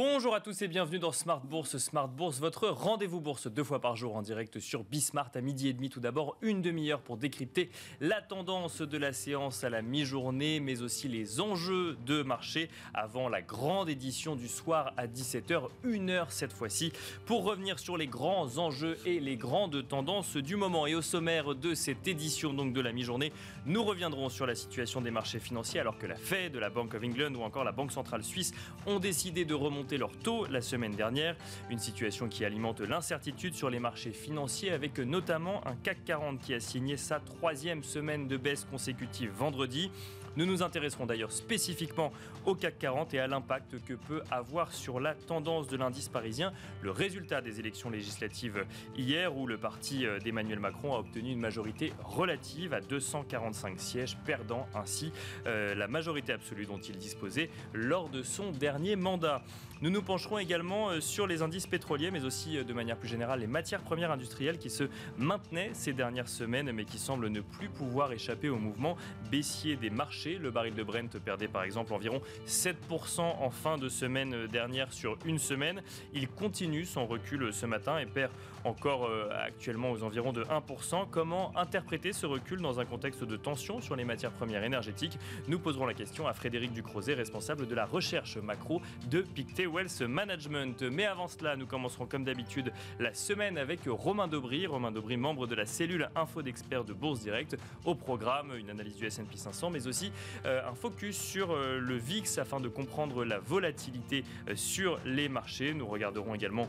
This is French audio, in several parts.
Bonjour à tous et bienvenue dans Smart Bourse. Smart Bourse, votre rendez-vous bourse deux fois par jour en direct sur Bismart à midi et demi. Tout d'abord, une demi-heure pour décrypter la tendance de la séance à la mi-journée, mais aussi les enjeux de marché avant la grande édition du soir à 17h, une heure cette fois-ci, pour revenir sur les grands enjeux et les grandes tendances du moment. Et au sommaire de cette édition donc de la mi-journée, nous reviendrons sur la situation des marchés financiers alors que la Fed, la Banque of England ou encore la Banque centrale suisse ont décidé de remonter leur taux la semaine dernière, une situation qui alimente l'incertitude sur les marchés financiers avec notamment un CAC 40 qui a signé sa troisième semaine de baisse consécutive vendredi. Nous nous intéresserons d'ailleurs spécifiquement au CAC 40 et à l'impact que peut avoir sur la tendance de l'indice parisien le résultat des élections législatives hier où le parti euh, d'Emmanuel Macron a obtenu une majorité relative à 245 sièges, perdant ainsi euh, la majorité absolue dont il disposait lors de son dernier mandat. Nous nous pencherons également euh, sur les indices pétroliers, mais aussi de manière plus générale les matières premières industrielles qui se maintenaient ces dernières semaines, mais qui semblent ne plus pouvoir échapper au mouvement baissier des marchés le baril de Brent perdait par exemple environ 7% en fin de semaine dernière sur une semaine. Il continue son recul ce matin et perd encore euh, actuellement aux environs de 1%. Comment interpréter ce recul dans un contexte de tension sur les matières premières énergétiques Nous poserons la question à Frédéric Ducrozet, responsable de la recherche macro de Pictet Wealth Management. Mais avant cela, nous commencerons comme d'habitude la semaine avec Romain Dobry. Romain Dobry, membre de la cellule Info d'experts de Bourse Direct. Au programme, une analyse du S&P 500, mais aussi euh, un focus sur euh, le VIX afin de comprendre la volatilité sur les marchés. Nous regarderons également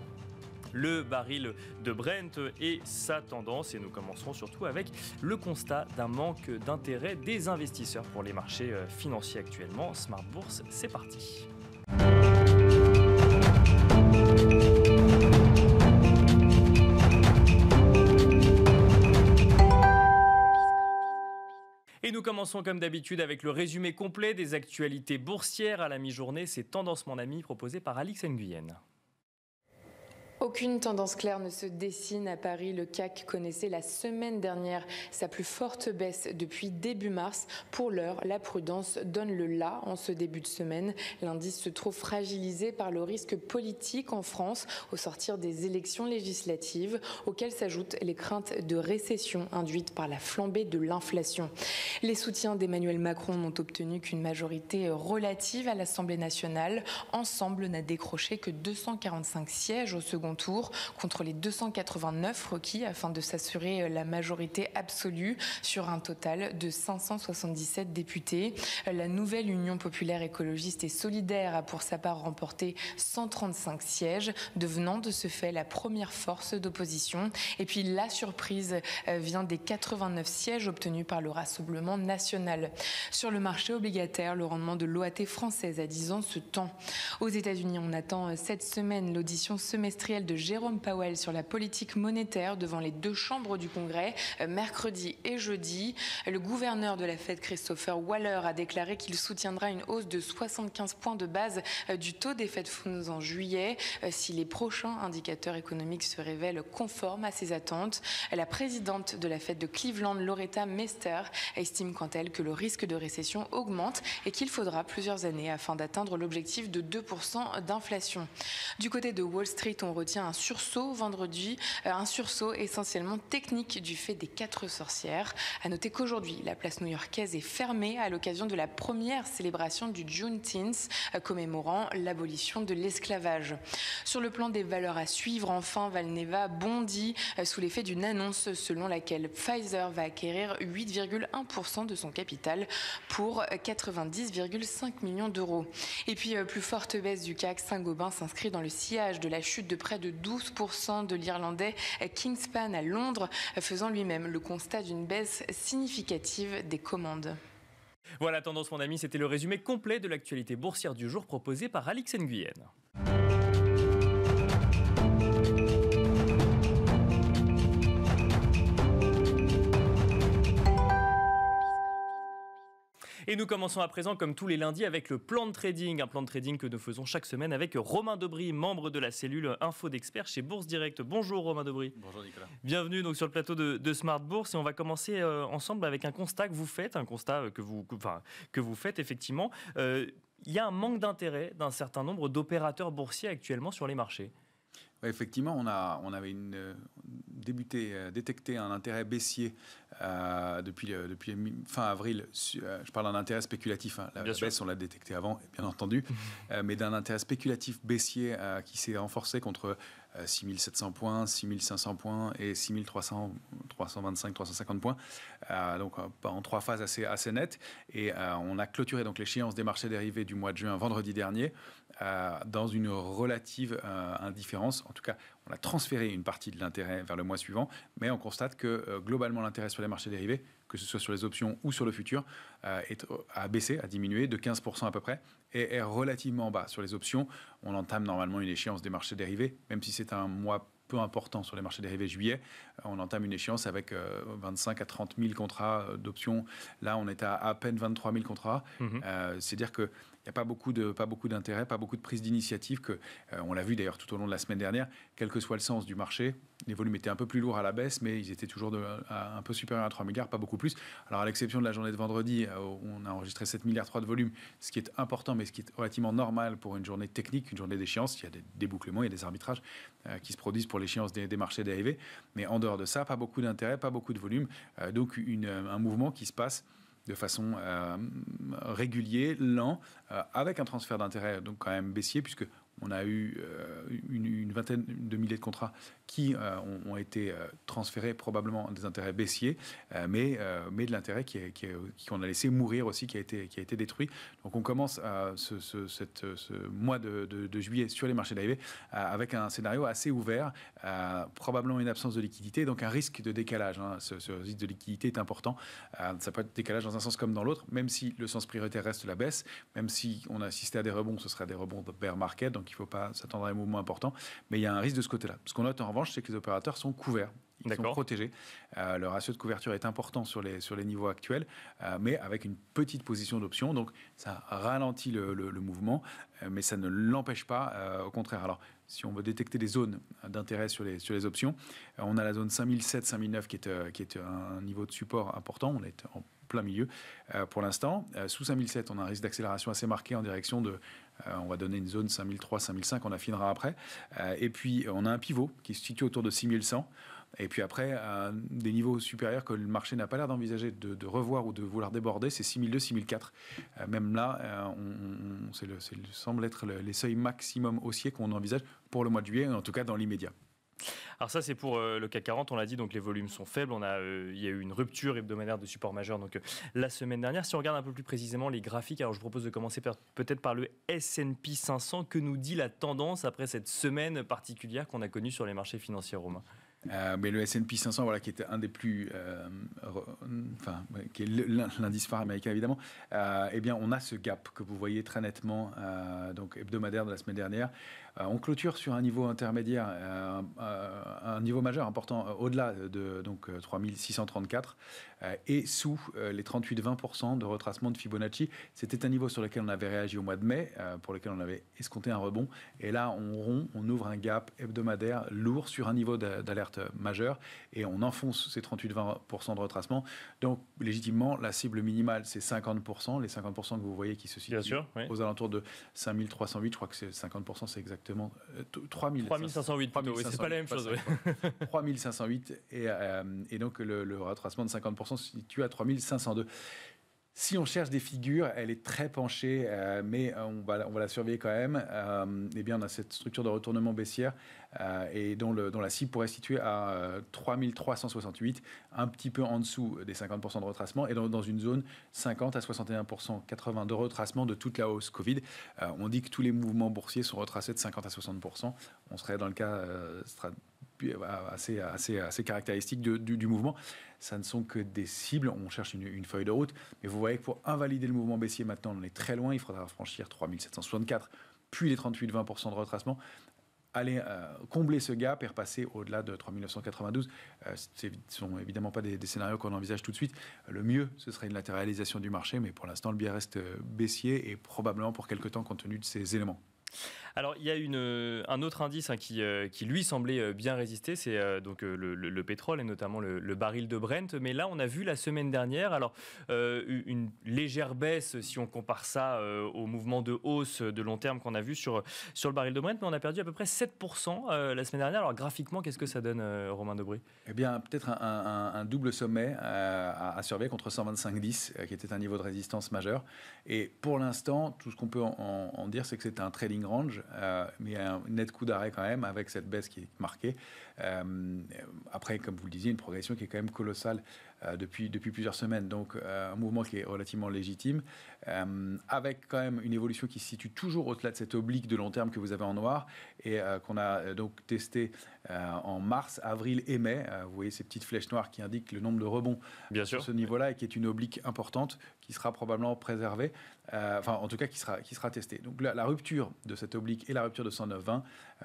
le baril de Brent et sa tendance. Et nous commencerons surtout avec le constat d'un manque d'intérêt des investisseurs pour les marchés euh, financiers actuellement. Smart Bourse, c'est parti. Et nous commençons comme d'habitude avec le résumé complet des actualités boursières à la mi-journée. C'est Tendance Mon Ami proposé par Alix Nguyen. Aucune tendance claire ne se dessine à Paris. Le CAC connaissait la semaine dernière sa plus forte baisse depuis début mars. Pour l'heure, la prudence donne le là en ce début de semaine. L'indice se trouve fragilisé par le risque politique en France au sortir des élections législatives, auxquelles s'ajoutent les craintes de récession induites par la flambée de l'inflation. Les soutiens d'Emmanuel Macron n'ont obtenu qu'une majorité relative à l'Assemblée nationale. Ensemble n'a décroché que 245 sièges au second tour contre les 289 requis afin de s'assurer euh, la majorité absolue sur un total de 577 députés. Euh, la nouvelle Union populaire écologiste et solidaire a pour sa part remporté 135 sièges, devenant de ce fait la première force d'opposition. Et puis la surprise euh, vient des 89 sièges obtenus par le Rassemblement national. Sur le marché obligataire, le rendement de l'OAT française à 10 ans se tend. Aux États-Unis, on attend cette semaine l'audition semestrielle de Jérôme Powell sur la politique monétaire devant les deux chambres du Congrès euh, mercredi et jeudi. Le gouverneur de la Fed, Christopher Waller, a déclaré qu'il soutiendra une hausse de 75 points de base euh, du taux des Fed Funds en juillet euh, si les prochains indicateurs économiques se révèlent conformes à ses attentes. La présidente de la Fed de Cleveland, Loretta Mester, estime quant à elle que le risque de récession augmente et qu'il faudra plusieurs années afin d'atteindre l'objectif de 2% d'inflation. Du côté de Wall Street, on retient un sursaut vendredi, euh, un sursaut essentiellement technique du fait des quatre sorcières. À noter qu'aujourd'hui, la place new-yorkaise est fermée à l'occasion de la première célébration du Juneteenth, euh, commémorant l'abolition de l'esclavage. Sur le plan des valeurs à suivre, enfin, Valneva bondit euh, sous l'effet d'une annonce selon laquelle Pfizer va acquérir 8,1% de son capital pour 90,5 millions d'euros. Et puis, plus forte baisse du CAC, Saint-Gobain s'inscrit dans le sillage de la chute de près de 12% de l'Irlandais Kingspan à Londres, faisant lui-même le constat d'une baisse significative des commandes. Voilà, Tendance, mon ami, c'était le résumé complet de l'actualité boursière du jour proposé par Alix Nguyen. Et nous commençons à présent, comme tous les lundis, avec le plan de trading. Un plan de trading que nous faisons chaque semaine avec Romain Debris, membre de la cellule Info d'Experts chez Bourse Direct. Bonjour Romain Debris. Bonjour Nicolas. Bienvenue donc sur le plateau de, Smart Bourse. Et on va commencer euh, ensemble avec un constat que vous faites, un constat euh, que vous, faites effectivement. Euh, il y a un manque d'intérêt d'un certain nombre d'opérateurs boursiers actuellement sur les marchés effectivement, on, a, on avait une, euh, débuté, euh, détecté un intérêt baissier euh, depuis, depuis fin avril. je parle d'un intérêt spéculatif. Hein. la baisse, on l'a détecté avant, bien entendu, mais d'un intérêt spéculatif baissier qui s'est renforcé contre 6700 points, 6500 points et 6300 325, 350 points. Euh, donc euh, bah, en trois phases assez, assez nettes. Et euh, on a clôturé donc l'échéance des marchés dérivés du mois de juin vendredi dernier dans une relative indifférence. En tout cas, on a transféré une partie de l'intérêt vers le mois suivant, mais on constate que globalement l'intérêt sur les marchés dérivés, que ce soit sur les options ou sur le futur, est, a baissé, a diminué de 15% à peu près et est relativement bas. Sur les options, on entame normalement une échéance des marchés dérivés, même si c'est un mois peu important sur les marchés dérivés juillet. Euh, on entame une échéance avec 25 euh, à 30 000 contrats euh, d'options. Là, on est à à peine 23 000 contrats. Mhm. C'est-à-dire que il n'y a pas beaucoup de pas beaucoup d'intérêt, pas beaucoup de prise d'initiative que euh, on l'a vu d'ailleurs tout au long de la semaine dernière. Quel que soit le sens du marché, les volumes étaient un peu plus lourds à la baisse, mais ils étaient toujours un peu supérieurs à 3 milliards, pas beaucoup plus. Alors à l'exception de la journée de vendredi, euh, on a enregistré 7 milliards 3 de volume, ce qui est important, mais ce qui est relativement normal pour une journée technique, une journée d'échéance. Il y a des débouclements, il y a des arbitrages euh, qui se produisent pour l'échéance des, marchés dérivés, mais en dehors de ça, pas beaucoup d'intérêt, pas beaucoup de volume, donc un mouvement qui se passe de façon euh, régulière, lent, euh, avec un transfert d'intérêt donc quand même baissier, puisque on a eu euh, une, vingtaine de milliers de contrats qui euh, ont, été euh, transférés probablement des intérêts baissiers, euh, mais, mais de l'intérêt qui, qui, a laissé mourir aussi, qui a été, qui a été détruit. Donc on commence ce, ce, mois de, de, juillet sur les marchés d'arrivée avec un scénario assez ouvert, probablement une absence de liquidité, donc un risque de décalage. Hein. Ce, risque de liquidité est important. ça peut être décalage dans un sens comme dans l'autre, même si le sens prioritaire reste la baisse, même si on assistait à des rebonds, ce sera des rebonds de bear market, donc il ne faut pas s'attendre à un mouvement important, mais il y a un risque de ce côté-là. Ce qu'on note en c'est que les opérateurs sont couverts. Ils sont protégés. Euh, le ratio de couverture est important sur les, sur les niveaux actuels, euh, mais avec une petite position d'option. Donc, ça ralentit le, mouvement, euh, mais ça ne l'empêche pas, au contraire. Alors, si on veut détecter des zones d'intérêt sur les, sur les options, on a la zone 5007-5009 qui est, qui est un niveau de support important. On est en plein milieu euh, pour l'instant. Euh, sous 5007, on a un risque d'accélération assez marqué en direction de euh, on va donner une zone 5003, 5005, on affinera après. et puis, on a un pivot qui se situe autour de 6100. Et puis après, des niveaux supérieurs que le marché n'a pas l'air d'envisager de, revoir ou de vouloir déborder, c'est 6002, 6004. même là, on, c'est le, le, semble être le, les seuils maximum haussiers qu'on envisage pour le mois de juillet, en tout cas dans l'immédiat. Alors ça, c'est pour euh, le CAC 40, on l'a dit, donc les volumes sont faibles. On a, euh, il y a eu une rupture hebdomadaire de support majeur donc, euh, la semaine dernière. Si on regarde un peu plus précisément les graphiques, alors je vous propose de commencer peut-être par le S&P 500. Que nous dit la tendance après cette semaine particulière qu'on a connue sur les marchés financiers romains mais le S&P 500, voilà, qui est un des plus, enfin, qui est l'indice phare américain évidemment. eh bien, on a ce gap que vous voyez très nettement, donc hebdomadaire de la semaine dernière. Euh, on clôture sur un niveau intermédiaire, euh, euh, un, niveau majeur important au-delà de donc 3634 et sous les 38-20% de retracement de Fibonacci. C'était un niveau sur lequel on avait réagi au mois de mai, pour lequel on avait escompté un rebond. Et là, on rompt, on ouvre un gap hebdomadaire lourd sur un niveau d'alerte majeur et on enfonce ces 38-20% de retracement. Donc, légitimement, la cible minimale, c'est 50%, les 50% que vous voyez qui se situent aux alentours de 5308, je crois que c'est 50%, c'est exact exactement 3508 euh, c'est pas la même chose. 3508 et, euh, et donc le, le, retracement de 50% se situe à 3502. Si on cherche des figures, elle est très penchée, euh, mais euh, on va, la surveiller quand même. Euh, eh bien, on a cette structure de retournement baissière et dont, la cible pourrait se situer à 3368, un petit peu en dessous des 50% de retracement et dans, une zone 50 à 61%, 80 de retracement de toute la hausse Covid. on dit que tous les mouvements boursiers sont retracés de 50 à 60%. On serait dans le cas euh, assez, assez, assez caractéristique du, mouvement. Ça ne sont que des cibles, on cherche une, feuille de route, mais vous voyez que pour invalider le mouvement baissier maintenant, on est très loin, il faudra franchir 3764, puis les 38-20% de retracement. Aller euh, combler ce gap et repasser au-delà de 3992, euh, ce ne sont évidemment pas des, scénarios qu'on envisage tout de suite. Le mieux, ce serait une latéralisation du marché, mais pour l'instant, le biais reste baissier et probablement pour quelque temps compte tenu de ces éléments. Alors, il y a euh, un autre indice hein, euh, qui, lui, semblait euh, bien résister, c'est donc le, pétrole et notamment le, baril de Brent. Mais là, on a vu la semaine dernière, alors, une légère baisse si on compare ça au mouvement de hausse de long terme qu'on a vu sur, sur le baril de Brent, mais on a perdu à peu près 7% la semaine dernière. Alors, graphiquement, qu'est-ce que ça donne, Romain Debris Eh bien, peut-être un, double sommet à, surveiller contre 125,10, qui était un niveau de résistance majeur. Et pour l'instant, tout ce qu'on peut en, en dire, c'est que c'est un trading range euh, mais un net coup d'arrêt quand même avec cette baisse qui est marquée. Euh, après, comme vous le disiez, une progression qui est quand même colossale euh, depuis, depuis plusieurs semaines. Donc euh, un mouvement qui est relativement légitime, euh, avec quand même une évolution qui se situe toujours au-delà de cette oblique de long terme que vous avez en noir et qu'on a donc testé en mars, avril et mai. vous voyez ces petites flèches noires qui indiquent le nombre de rebonds Bien sûr. ce niveau-là et qui est une oblique importante qui sera probablement préservée, enfin en tout cas qui sera, qui sera testée. Donc la, la rupture de cette oblique et la rupture de 109.20 20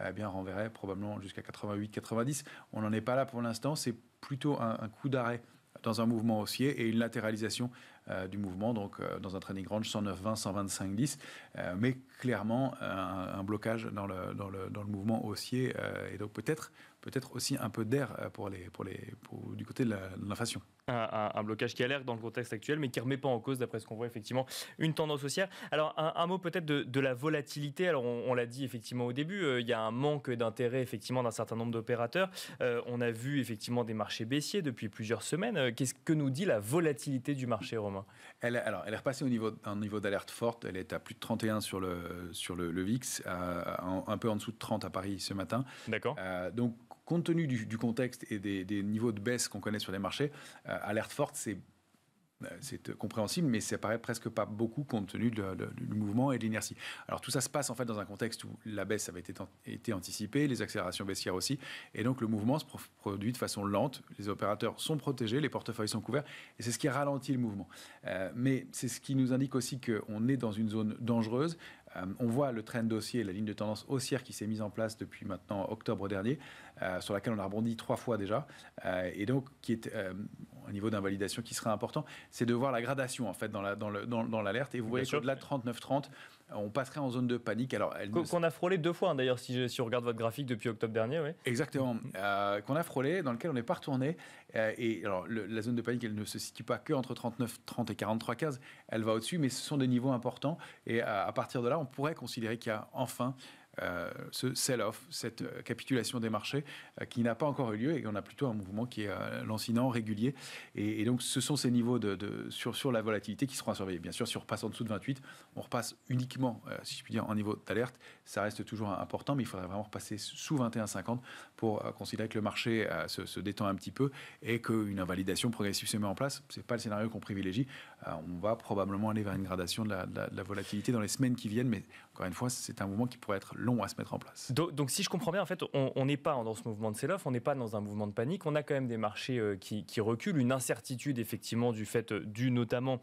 eh bien, renverrait probablement jusqu'à 88-90. On n'en est pas là pour l'instant, c'est plutôt un coup d'arrêt dans un mouvement haussier et une latéralisation euh, du mouvement, donc euh, dans un training range 109-20, 125-10, euh, mais clairement un, blocage dans le, dans le, dans le mouvement haussier et donc peut-être peut-être aussi un peu d'air pour les, pour les, pour, du côté de l'inflation un, blocage qui a l'air dans le contexte actuel, mais qui ne remet pas en cause, d'après ce qu'on voit effectivement, une tendance haussière. Alors un, mot peut-être de, la volatilité. Alors on, l'a dit effectivement au début, euh, il y a un manque d'intérêt effectivement d'un certain nombre d'opérateurs. Euh, on a vu effectivement des marchés baissiers depuis plusieurs semaines. Euh, qu'est-ce que nous dit la volatilité du marché romain elle, Alors elle est repassée au niveau un niveau d'alerte forte. Elle est à plus de 31 sur le sur le, VIX, un, peu en dessous de 30 à Paris ce matin. D'accord. donc compte tenu du, contexte et des, niveaux de baisse qu'on connaît sur les marchés, euh, alerte forte, c'est euh, c'est compréhensible, mais ça paraît presque pas beaucoup compte tenu du mouvement et de l'inertie. Alors tout ça se passe en fait dans un contexte où la baisse avait été, anticipée, les accélérations baissières aussi, et donc le mouvement se produit de façon lente. Les opérateurs sont protégés, les portefeuilles sont couverts, et c'est ce qui ralentit le mouvement. Euh, mais c'est ce qui nous indique aussi qu'on est dans une zone dangereuse euh, on voit le train trend dossier, la ligne de tendance haussière qui s'est mise en place depuis maintenant octobre dernier, euh, sur laquelle on a rebondi trois fois déjà, euh, et donc qui est un niveau d'invalidation qui serait important, c'est de voir la gradation en fait dans l'alerte. et vous voyez qu'au-delà de 39,30, on passerait en zone de panique. Alors, elle qu'on a frôlé deux fois, hein, d'ailleurs, si, si, on regarde votre graphique depuis octobre dernier. Exactement. Mm-hmm. Euh, qu'on a frôlé, dans lequel on n'est pas retourné. Euh, et la zone de panique, elle ne se situe pas que entre 39, 30 et 43 cases. Elle va au-dessus, mais ce sont des niveaux importants. Et euh, à partir de là, on pourrait considérer qu'il y a enfin euh, ce sell-off, cette euh, capitulation des marchés euh, qui n'a pas encore eu lieu et on a plutôt un mouvement qui est lancinant, régulier. Et, donc ce sont ces niveaux de, sur, la volatilité qui seront à surveiller. Bien sûr, si on repasse en dessous de 28, on repasse uniquement, si je puis dire, en niveau d'alerte. Ça reste toujours important, mais il faudrait vraiment repasser sous 21,50 pour considérer que le marché se, se, détend un petit peu et qu'une invalidation progressive se met en place. Ce n'est pas le scénario qu'on privilégie. Euh, on va probablement aller vers une gradation de la, volatilité dans les semaines qui viennent, mais encore une fois, c'est un mouvement qui pourrait être long à se mettre en place. Donc, si je comprends bien, en fait, on n'est pas dans ce mouvement de sell-off, on n'est pas dans un mouvement de panique, on a quand même des marchés euh, qui, reculent, une incertitude effectivement du fait euh, dû notamment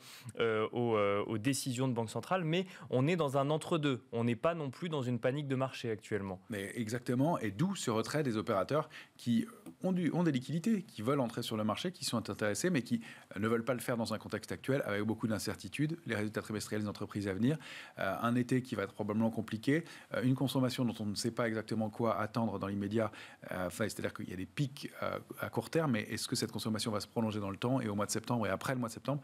aux, aux, décisions de Banque Centrale, mais on est dans un entre-deux, on n'est pas non plus dans une panique de marché actuellement. Mais exactement, et d'où ce retrait des opérateurs qui ont, des liquidités, qui veulent entrer sur le marché, qui sont intéressés, mais qui ne veulent pas le faire dans un contexte actuel avec beaucoup d'incertitudes, les résultats trimestriels des entreprises à venir, euh, un été qui va être probablement compliqué, euh, une consommation dont on ne sait pas exactement quoi attendre dans l'immédiat, euh, c'est-à-dire qu'il y a des pics à court terme, mais est-ce que cette consommation va se prolonger dans le temps et au mois de septembre et après le mois de septembre,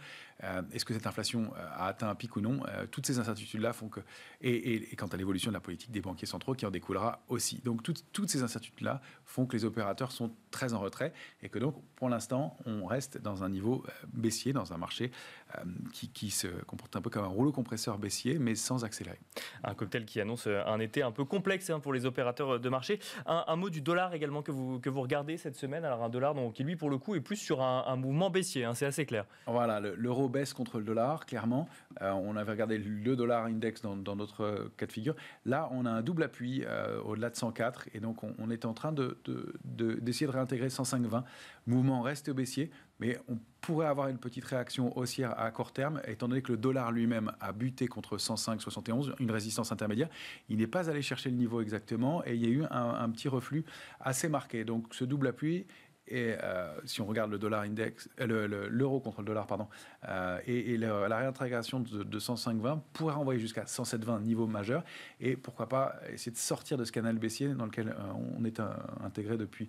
est-ce que cette inflation a atteint un pic ou non Toutes ces incertitudes-là font que... Et, quant à l'évolution de la politique des banquiers centraux qui en découlera aussi. Donc toutes, toutes ces incertitudes-là font que les opérateurs sont très en retrait et que donc pour l'instant on reste dans un niveau euh, baissier, dans un marché euh, qui, qui, se comporte un peu comme un rouleau compresseur baissier mais sans accélérer. Un cocktail qui annonce euh, un été un peu complexe hein, pour les opérateurs de marché. Un, mot du dollar également que vous, que vous regardez cette semaine. Alors un dollar donc, qui lui pour le coup est plus sur un, mouvement baissier, hein, c'est assez clair. Voilà, l'euro baisse contre le dollar, clairement. on avait regardé le dollar index dans, notre cas de figure. Là on a un double appui au-delà de 104 et donc on, est en train d'essayer de, de, de, de intégrer 105,20. Mouvement reste baissier, mais on pourrait avoir une petite réaction haussière à court terme, étant donné que le dollar lui-même a buté contre 105,71, une résistance intermédiaire. Il n'est pas allé chercher le niveau exactement et il y a eu un, petit reflux assez marqué. Donc ce double appui et euh, si on regarde le dollar index, euh, l'euro contre le dollar, pardon, euh, et, la réintégration de, de 105,20 pourrait envoyer jusqu'à 107,20 niveau majeur, et pourquoi pas essayer de sortir de ce canal baissier dans lequel on est intégré depuis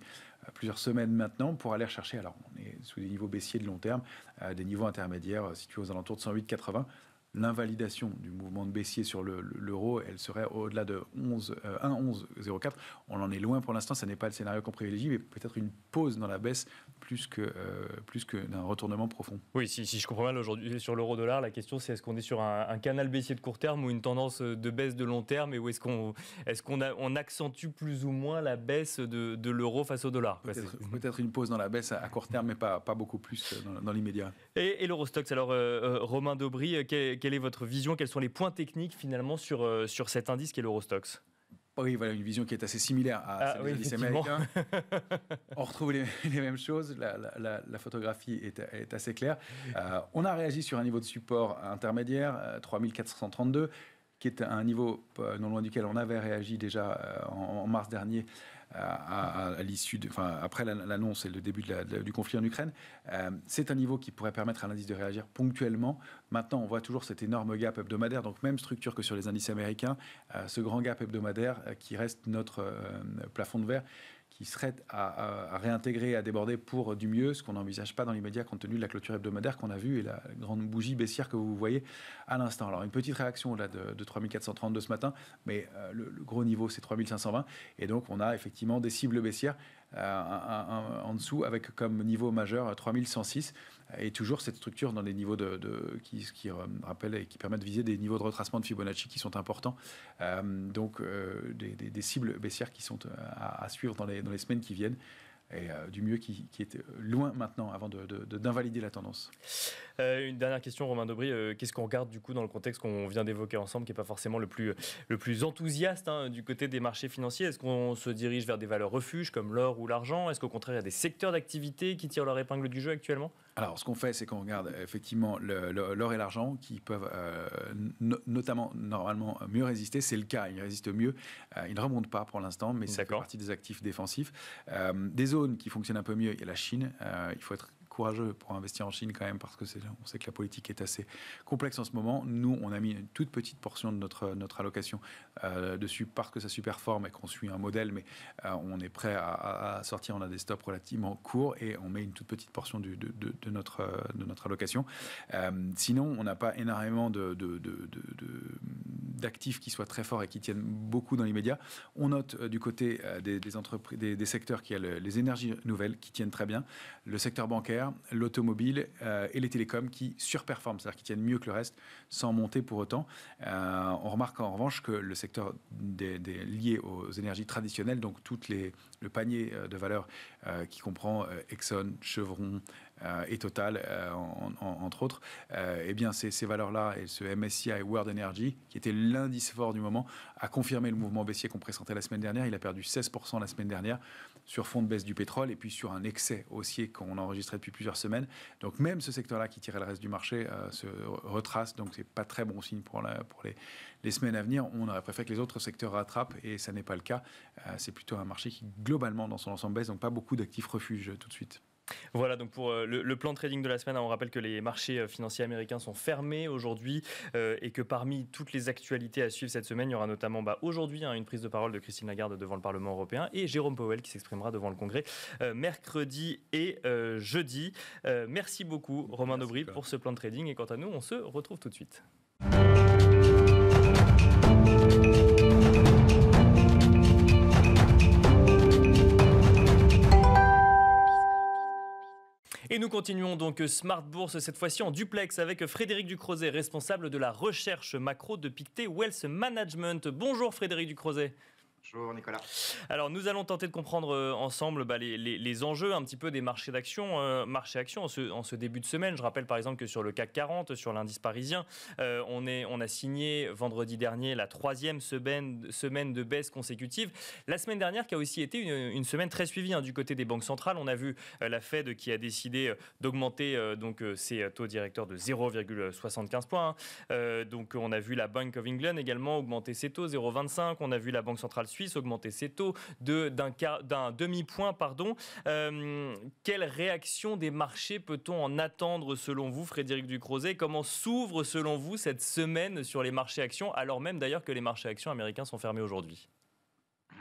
plusieurs semaines maintenant pour aller chercher. Alors, on est sous des niveaux baissiers de long terme, des niveaux intermédiaires euh, situés aux alentours de 80% l'invalidation du mouvement de baissier sur l'euro, elle serait au-delà de 11, 1,1104. Euh, on en est loin pour l'instant, ce n'est pas le scénario qu'on privilégie, mais peut-être une pause dans la baisse plus que, euh, plus que d'un retournement profond. Oui, si, je comprends mal, aujourd'hui sur l'euro-dollar, la question c'est est-ce qu'on est sur un, canal baissier de court terme ou une tendance euh, de baisse de long terme, et où est-ce qu'on est qu'on accentue plus ou moins la baisse de, l'euro face au dollar Peut-être une pause dans la baisse à, court terme, mais pas, pas beaucoup plus dans, l'immédiat. Et, et stocks alors Romain Daubry, quelle est votre vision Quels sont les points techniques finalement sur, euh, sur cet indice qui est l'Eurostox oui, voilà une vision qui est assez similaire à ah celle des américains. on retrouve les, mêmes choses. La, photographie est, assez claire. Euh, on a réagi sur un niveau de support intermédiaire, 3432 euh, qui est un niveau non loin duquel on avait réagi déjà en, mars dernier à, l'issue, enfin, après l'annonce et le début du conflit en Ukraine, euh, c'est un niveau qui pourrait permettre à l'indice de réagir ponctuellement. Maintenant, on voit toujours cet énorme gap hebdomadaire, donc même structure que sur les indices américains, euh, ce grand gap hebdomadaire euh, qui reste notre plafond de verre qui serait à, réintégrer, à déborder pour du mieux, ce qu'on n'envisage pas dans l'immédiat compte tenu de la clôture hebdomadaire qu'on a vue et la grande bougie baissière que vous voyez à l'instant. Alors une petite réaction là de, de ce matin, mais euh, le, gros niveau c'est 3520 et donc on a effectivement des cibles baissières euh, en dessous avec comme niveau majeur 3106 et toujours cette structure dans les niveaux de, qui, euh, rappelle et qui permet de viser des niveaux de retracement de Fibonacci qui sont importants. Euh, donc euh, des, cibles baissières qui sont à, suivre dans les, semaines qui viennent et euh, du mieux qui, qui, est loin maintenant avant d'invalider la tendance. Euh, une dernière question, Romain Dobry. Euh, qu'est-ce qu'on regarde du coup dans le contexte qu'on vient d'évoquer ensemble, qui n'est pas forcément le plus, le plus enthousiaste hein, du côté des marchés financiers Est-ce qu'on se dirige vers des valeurs refuges comme l'or ou l'argent Est-ce qu'au contraire, il y a des secteurs d'activité qui tirent leur épingle du jeu actuellement alors, ce qu'on fait, c'est qu'on regarde effectivement l'or et l'argent qui peuvent notamment normalement mieux résister. C'est le cas, ils résistent mieux. ils ne remontent pas pour l'instant, mais c'est fait partie des actifs défensifs. Euh, des qui fonctionne un peu mieux et la Chine. Euh, il faut être courageux pour investir en Chine quand même, parce que on sait que la politique est assez complexe en ce moment. Nous, on a mis une toute petite portion de notre, notre allocation euh, dessus parce que ça superforme et qu'on suit un modèle, mais euh, on est prêt à, sortir. On a des stops relativement courts et on met une toute petite portion de, notre, euh, de notre allocation. sinon, on n'a pas énormément de, d'actifs qui soient très forts et qui tiennent beaucoup dans l'immédiat. On note du côté des, entreprises, des, secteurs qui a les énergies nouvelles qui tiennent très bien. Le secteur bancaire, l'automobile euh, et les télécoms qui surperforment, c'est-à-dire qui tiennent mieux que le reste sans monter pour autant. Euh, on remarque en revanche que le secteur des, lié aux énergies traditionnelles, donc toutes les, le panier euh, de valeurs qui comprend Exxon, Chevron, et Total, entre autres, eh bien, ces, ces valeurs-là et ce MSCI World Energy, qui était l'indice fort du moment, a confirmé le mouvement baissier qu'on présentait la semaine dernière. Il a perdu 16% la semaine dernière sur fond de baisse du pétrole et puis sur un excès haussier qu'on enregistrait depuis plusieurs semaines. Donc même ce secteur-là qui tirait le reste du marché euh, se retrace, donc ce n'est pas très bon signe pour, la, pour les, semaines à venir. On aurait préféré que les autres secteurs rattrapent et ça n'est pas le cas. Euh, c'est plutôt un marché qui globalement dans son ensemble baisse, donc pas beaucoup d'actifs refuges tout de suite. Voilà donc pour euh, le, plan plan trading de la semaine. Hein, on rappelle que les marchés euh, financiers américains sont fermés aujourd'hui euh, et que parmi toutes les actualités à suivre cette semaine, il y aura notamment bah, aujourd'hui hein, une prise de parole de Christine Lagarde devant le Parlement européen et Jérôme Powell qui s'exprimera devant le Congrès mercredi et jeudi. merci beaucoup Romain Aubry pour ce plan de trading et quant à nous, on se retrouve tout de suite. Et nous continuons donc Smart Bourse, cette fois-ci en duplex avec Frédéric Ducrozet, responsable de la recherche macro de Pictet Wealth Management. Bonjour Frédéric Ducrozet. Bonjour Nicolas. Alors nous allons tenter de comprendre euh, ensemble bah, les, les, enjeux un petit peu des marchés d'action, euh, marché action en ce, début de semaine. Je rappelle par exemple que sur le CAC 40, sur l'indice parisien, euh, on, est, on a signé vendredi dernier la troisième semaine, semaine de baisse consécutive. La semaine dernière qui a aussi été une, semaine très suivie hein, du côté des banques centrales. On a vu la Fed qui a décidé d'augmenter donc ses taux directeurs de 0,75 points. Hein. donc on a vu la Bank of England également augmenter ses taux 0,25. On a vu la Banque centrale suisse Suisse augmenter ses taux d'un demi-point. pardon. Euh, quelle réaction des marchés peut-on en attendre selon vous, Frédéric Ducrozet Comment s'ouvre selon vous cette semaine sur les marchés actions, alors même d'ailleurs que les marchés actions américains sont fermés aujourd'hui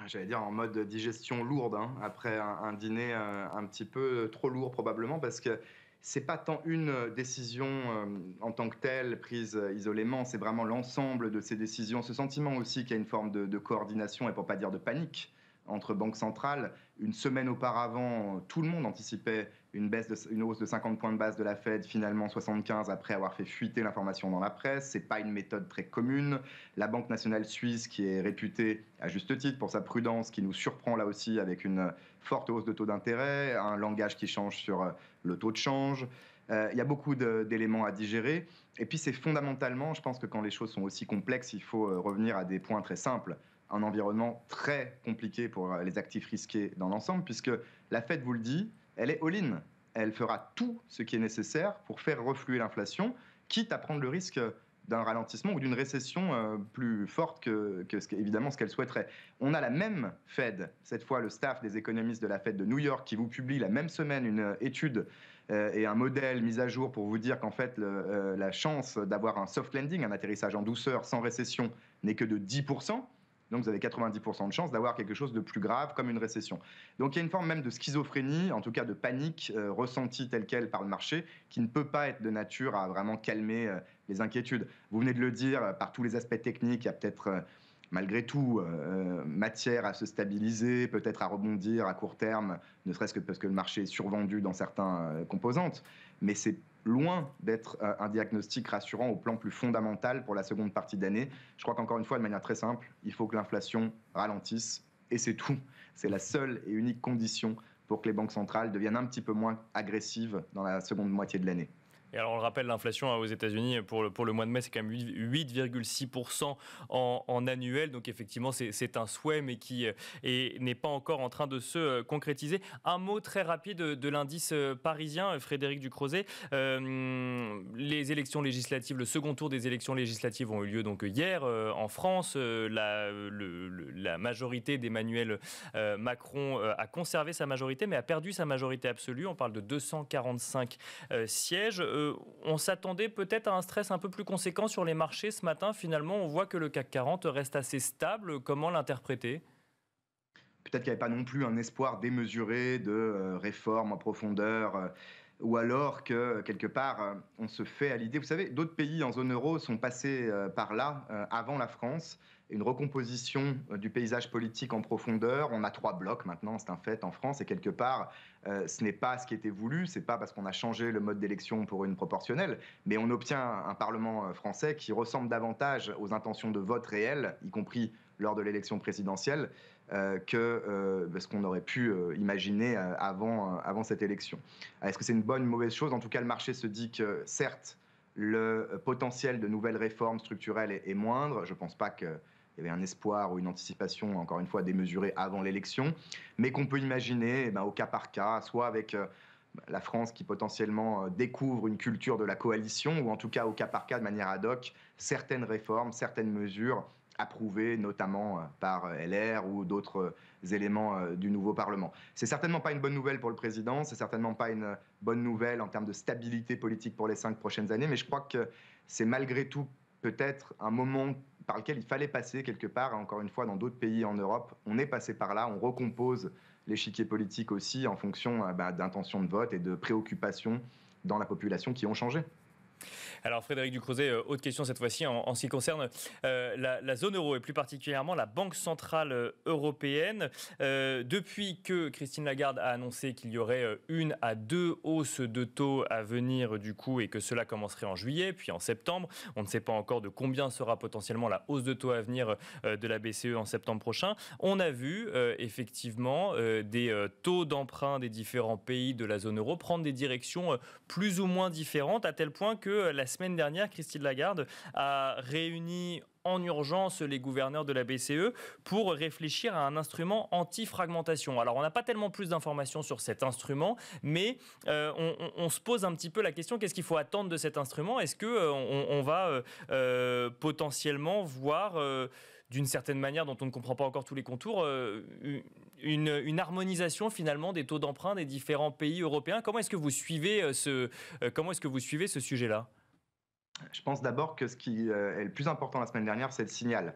j'allais dire en mode digestion lourde, hein, après un, dîner euh, un petit peu trop lourd probablement, parce que c'est pas tant une euh, décision euh, en tant que telle prise euh, isolément, c'est vraiment l'ensemble de ces décisions, ce sentiment aussi qu'il y a une forme de, coordination et pour pas dire de panique entre banques centrales. Une semaine auparavant, tout le monde anticipait une, hausse de 50 points de base de la Fed, finalement 75 après avoir fait fuiter l'information dans la presse. n'est pas une méthode très commune. La Banque nationale suisse, qui est réputée à juste titre pour sa prudence, qui nous surprend là aussi avec une forte hausse de taux d'intérêt, un langage qui change sur euh, le taux de change. Euh, il y a beaucoup d'éléments à digérer. Et puis c'est fondamentalement, je pense que quand les choses sont aussi complexes, il faut euh, revenir à des points très simples un environnement très compliqué pour les actifs risqués dans l'ensemble, puisque la Fed vous le dit, elle est all-in. Elle fera tout ce qui est nécessaire pour faire refluer l'inflation, quitte à prendre le risque d'un ralentissement ou d'une récession euh, plus forte que, ce, évidemment ce qu'elle souhaiterait. On a la même Fed, cette fois le staff des économistes de la Fed de New York qui vous publie la même semaine une euh, étude euh, et un modèle mis à jour pour vous dire qu'en fait la chance d'avoir un soft landing, un atterrissage en douceur sans récession, n'est que de 10%. Donc vous avez 90% de chance d'avoir quelque chose de plus grave, comme une récession. Donc il y a une forme même de schizophrénie, en tout cas de panique euh, ressentie telle qu'elle par le marché, qui ne peut pas être de nature à vraiment calmer euh, les inquiétudes. Vous venez de le dire, euh, par tous les aspects techniques, il y a peut-être malgré tout, euh, euh, matière à se stabiliser, peut-être à rebondir à court terme, ne serait-ce que parce que le marché est survendu dans certaines euh, composantes. Mais c'est loin d'être un diagnostic rassurant au plan plus fondamental pour la seconde partie d'année. Je crois qu'encore une fois, de manière très simple, il faut que l'inflation ralentisse et c'est tout. C'est la seule et unique condition pour que les banques centrales deviennent un petit peu moins agressives dans la seconde moitié de l'année alors, on le rappelle, l'inflation hein, aux États-Unis pour le, pour le mois de mai, c'est quand même 8,6% en, annuel. Donc, effectivement, c'est un souhait, mais qui euh, n'est pas encore en train de se euh, concrétiser. Un mot très rapide de, l'indice euh, parisien, Frédéric Ducrozet. les élections législatives, le second tour des élections législatives ont eu lieu donc hier en France. la, la, majorité d'Emmanuel Macron a conservé sa majorité, mais a perdu sa majorité absolue. On parle de 245 sièges euh, on s'attendait peut-être à un stress un peu plus conséquent sur les marchés ce matin. Finalement, on voit que le CAC 40 reste assez stable. Comment l'interpréter Peut-être qu'il n'y avait pas non plus un espoir démesuré de euh, réforme en profondeur. Euh, ou alors que, quelque part, on se fait à l'idée. Vous savez, d'autres pays en zone euro sont passés par là, avant la France, une recomposition euh, du paysage politique en profondeur. On a trois blocs maintenant, c'est un fait en France, et quelque part, euh, ce n'est pas ce qui était voulu, c'est pas parce qu'on a changé le mode d'élection pour une proportionnelle, mais on obtient un Parlement euh, français qui ressemble davantage aux intentions de vote réel, y compris lors de l'élection présidentielle, que ce qu'on aurait pu imaginer avant, avant cette élection. Est-ce que c'est une bonne ou une mauvaise chose En tout cas, le marché se dit que, certes, le potentiel de nouvelles réformes structurelles est, est moindre. Je ne pense pas que il y avait un espoir ou une anticipation, encore une fois, démesurée avant l'élection, mais qu'on peut imaginer eh ben, au cas par cas, soit avec euh, la France qui potentiellement euh, découvre une culture de la coalition, ou en tout cas au cas par cas de manière ad hoc, certaines réformes, certaines mesures approuvées notamment euh, par LR ou d'autres éléments du nouveau Parlement. C'est certainement pas une bonne nouvelle pour le président, c'est certainement pas une bonne nouvelle en termes de stabilité politique pour les cinq prochaines années, mais je crois que c'est malgré tout peut-être un moment par lequel il fallait passer quelque part, hein, encore une fois, dans d'autres pays en Europe. On est passé par là, on recompose l'échiquier politique aussi en fonction euh, bah, d'intentions de vote et de préoccupations dans la population qui ont changé. Alors Frédéric Ducrozet, euh, autre question cette fois-ci en, ce qui concerne euh, la, zone euro et plus particulièrement la Banque centrale euh, européenne. depuis que Christine Lagarde a annoncé qu'il y aurait une à deux hausses de taux à venir du coup et que cela commencerait en juillet puis en septembre, on ne sait pas encore de combien sera potentiellement la hausse de taux à venir de la BCE en septembre prochain. On a vu effectivement des taux d'emprunt des différents pays de la zone euro prendre des directions plus ou moins différentes à tel point que que euh, la semaine dernière, Christine Lagarde a réuni en urgence les gouverneurs de la BCE pour réfléchir à un instrument anti-fragmentation. Alors on n'a pas tellement plus d'informations sur cet instrument, mais euh, on, se pose un petit peu la question qu'est-ce qu'il faut attendre de cet instrument Est-ce qu'on euh, on, va potentiellement voir d'une certaine manière dont on ne comprend pas encore tous les contours, euh, une, harmonisation finalement des taux d'emprunt des différents pays européens. Comment est-ce que vous suivez euh, ce, euh, comment est-ce que vous suivez ce sujet-là je pense d'abord que ce qui est le plus important la semaine dernière, c'est le signal.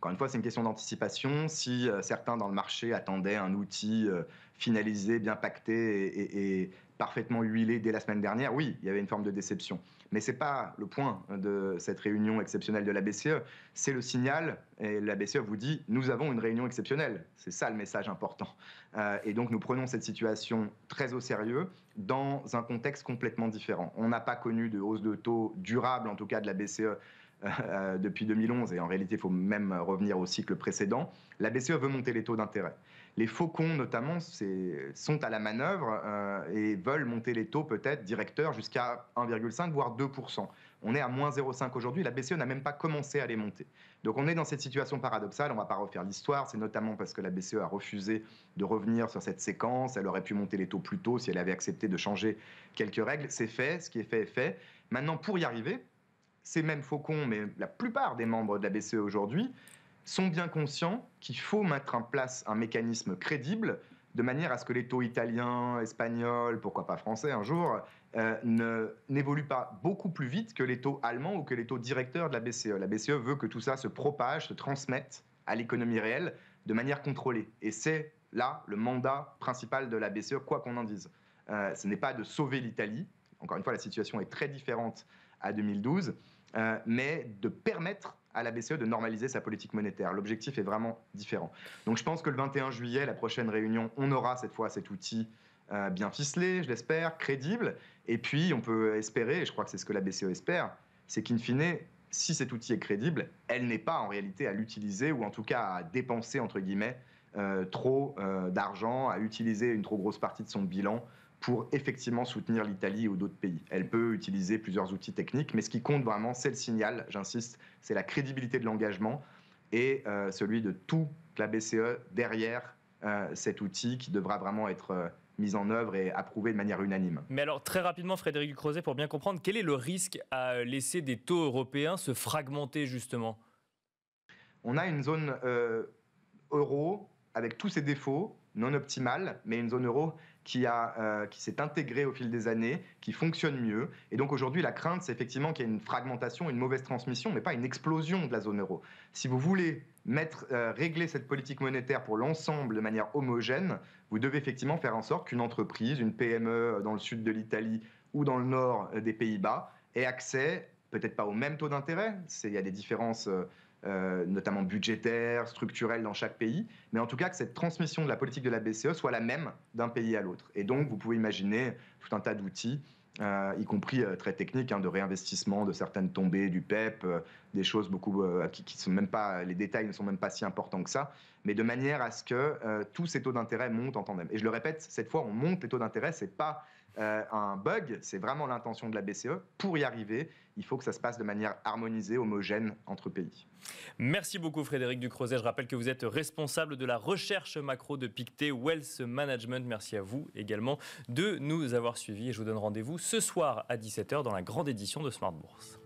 Encore une fois, c'est une question d'anticipation. Si euh, certains dans le marché attendaient un outil euh, finalisé, bien pacté et, parfaitement huilé dès la semaine dernière, oui, il y avait une forme de déception. Mais ce n'est pas le point hein, de cette réunion exceptionnelle de la BCE. C'est le signal, et la BCE vous dit, nous avons une réunion exceptionnelle. C'est ça le message important. Euh, et donc nous prenons cette situation très au sérieux dans un contexte complètement différent. On n'a pas connu de hausse de taux durable, en tout cas de la BCE, euh, depuis 2011, et en réalité, il faut même revenir au cycle précédent, la BCE veut monter les taux d'intérêt. Les faucons, notamment, sont à la manœuvre euh, et veulent monter les taux, peut-être, directeurs, jusqu'à 1,5, voire 2 On est à moins 0,5 aujourd'hui, la BCE n'a même pas commencé à les monter. Donc on est dans cette situation paradoxale, on ne va pas refaire l'histoire, c'est notamment parce que la BCE a refusé de revenir sur cette séquence, elle aurait pu monter les taux plus tôt si elle avait accepté de changer quelques règles, c'est fait, ce qui est fait est fait. Maintenant, pour y arriver, ces mêmes faucons, mais la plupart des membres de la BCE aujourd'hui, sont bien conscients qu'il faut mettre en place un mécanisme crédible de manière à ce que les taux italiens, espagnols, pourquoi pas français un jour, euh, n'évoluent pas beaucoup plus vite que les taux allemands ou que les taux directeurs de la BCE. La BCE veut que tout ça se propage, se transmette à l'économie réelle de manière contrôlée. Et c'est là le mandat principal de la BCE, quoi qu'on en dise. Euh, ce n'est pas de sauver l'Italie. Encore une fois, la situation est très différente à 2012, euh, mais de permettre à la BCE de normaliser sa politique monétaire. L'objectif est vraiment différent. Donc je pense que le 21 juillet, la prochaine réunion, on aura cette fois cet outil euh, bien ficelé, je l'espère, crédible. Et puis on peut espérer, et je crois que c'est ce que la BCE espère, c'est qu'in fine, si cet outil est crédible, elle n'est pas en réalité à l'utiliser ou en tout cas à dépenser, entre guillemets, euh, trop euh, d'argent, à utiliser une trop grosse partie de son bilan pour effectivement soutenir l'Italie ou d'autres pays. Elle peut utiliser plusieurs outils techniques, mais ce qui compte vraiment, c'est le signal, j'insiste, c'est la crédibilité de l'engagement et euh, celui de tout la BCE derrière cet outil qui devra vraiment être mis en œuvre et approuvé de manière unanime. Mais alors très rapidement, Frédéric Crozet, pour bien comprendre, quel est le risque à laisser des taux européens se fragmenter justement On a une zone euro avec tous ses défauts, non optimale, mais une zone euro qui, euh, qui s'est intégrée au fil des années, qui fonctionne mieux. Et donc aujourd'hui, la crainte, c'est effectivement qu'il y ait une fragmentation, une mauvaise transmission, mais pas une explosion de la zone euro. Si vous voulez mettre, euh, régler cette politique monétaire pour l'ensemble de manière homogène, vous devez effectivement faire en sorte qu'une entreprise, une PME euh, dans le sud de l'Italie ou dans le nord des Pays-Bas, ait accès, peut-être pas au même taux d'intérêt, il y a des différences. Euh, notamment budgétaire, structurelles dans chaque pays, mais en tout cas que cette transmission de la politique de la BCE soit la même d'un pays à l'autre. Et donc, vous pouvez imaginer tout un tas d'outils. Euh, y compris euh, très techniques, hein, de réinvestissement de certaines tombées du PEP, e des choses beaucoup qui, ne sont même pas, les détails ne sont même pas si importants que ça, mais de manière à ce que tous ces taux d'intérêt montent en tandem. Et je le répète, cette fois, on monte les taux d'intérêt, c'est pas euh, un bug, c'est vraiment l'intention de la BCE. Pour y arriver, il faut que ça se passe de manière harmonisée, homogène entre pays. Merci beaucoup Frédéric Ducrozet. Je rappelle que vous êtes responsable de la recherche macro de Pictet Wealth Management. Merci à vous également de nous avoir suivis et je vous donne rendez-vous ce soir à 17h dans la grande édition de Smart Bourse.